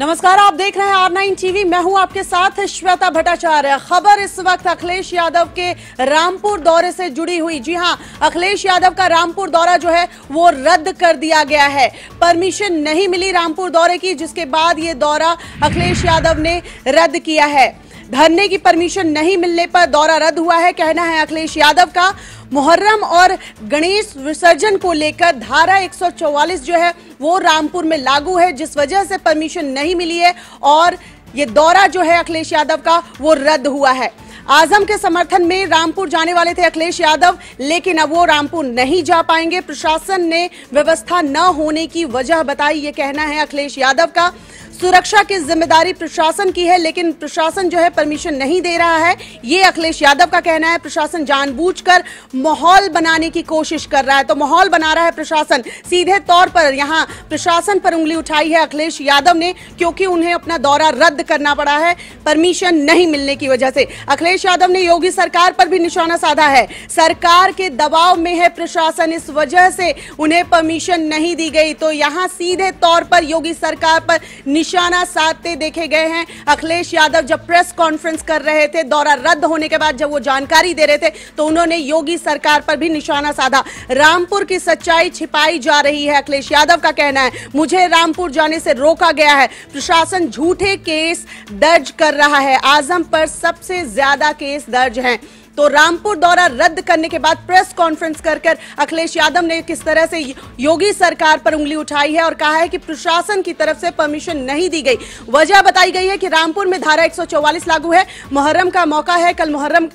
नमस्कार आप देख रहे हैं आर नाइन टीवी मैं हूं आपके साथ श्वेता भट्टाचार्य खबर इस वक्त अखिलेश यादव के रामपुर दौरे से जुड़ी हुई जी हां अखिलेश यादव का रामपुर दौरा जो है वो रद्द कर दिया गया है परमिशन नहीं मिली रामपुर दौरे की जिसके बाद ये दौरा अखिलेश यादव ने रद्द किया है धरने की परमिशन नहीं मिलने पर दौरा रद्द हुआ है कहना है अखिलेश यादव का मुहर्रम और गणेश विसर्जन को लेकर धारा 144 जो है वो रामपुर में लागू है जिस वजह से परमिशन नहीं मिली है और ये दौरा जो है अखिलेश यादव का वो रद्द हुआ है आजम के समर्थन में रामपुर जाने वाले थे अखिलेश यादव लेकिन अब वो रामपुर नहीं जा पाएंगे प्रशासन ने व्यवस्था न होने की वजह बताई ये कहना है अखिलेश यादव का सुरक्षा की जिम्मेदारी प्रशासन की है लेकिन प्रशासन जो है परमिशन नहीं दे रहा है ये अखिलेश यादव का कहना है प्रशासन जानबूझकर माहौल बनाने की कोशिश कर रहा है तो माहौल बना रहा है प्रशासन सीधे तौर पर यहाँ प्रशासन पर उंगली उठाई है अखिलेश यादव ने क्योंकि उन्हें अपना दौरा रद्द करना पड़ा है परमिशन नहीं मिलने की वजह से अखिलेश यादव ने योगी सरकार पर भी निशाना साधा है सरकार के दबाव में है प्रशासन इस वजह से उन्हें परमिशन नहीं दी गई तो यहाँ सीधे तौर पर योगी सरकार पर निश... निशाना साधते देखे गए हैं अखिलेश यादव जब प्रेस कॉन्फ्रेंस कर रहे थे दौरा रद्द होने के बाद जब वो जानकारी दे रहे थे तो उन्होंने योगी सरकार पर भी निशाना साधा रामपुर की सच्चाई छिपाई जा रही है अखिलेश यादव का कहना है मुझे रामपुर जाने से रोका गया है प्रशासन झूठे केस दर्ज कर रहा है आजम पर सबसे ज्यादा केस दर्ज हैं तो रामपुर दौरा रद्द करने के बाद प्रेस कॉन्फ्रेंस कर अखिलेश यादव ने किस तरह से योगी सरकार पर उंगली उठाई है और कहा है कि प्रशासन की तरफ से परमिशन नहीं दी गई वजह बताई गई है कि रामपुर में धारा 144 लागू है मुहर्रम का मौका है कल मुहर्रम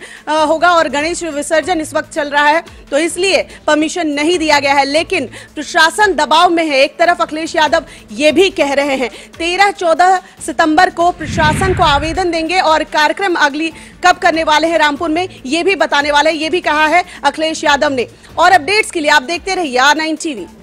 होगा और गणेश विसर्जन इस वक्त चल रहा है तो इसलिए परमिशन नहीं दिया गया है लेकिन प्रशासन दबाव में है एक तरफ अखिलेश यादव ये भी कह रहे हैं तेरह चौदह सितंबर को प्रशासन को आवेदन देंगे और कार्यक्रम अगली कब करने वाले हैं रामपुर में ये भी बताने वाले ये भी कहा है अखिलेश यादव ने और अपडेट्स के लिए आप देखते रहिए आर नाइन टीवी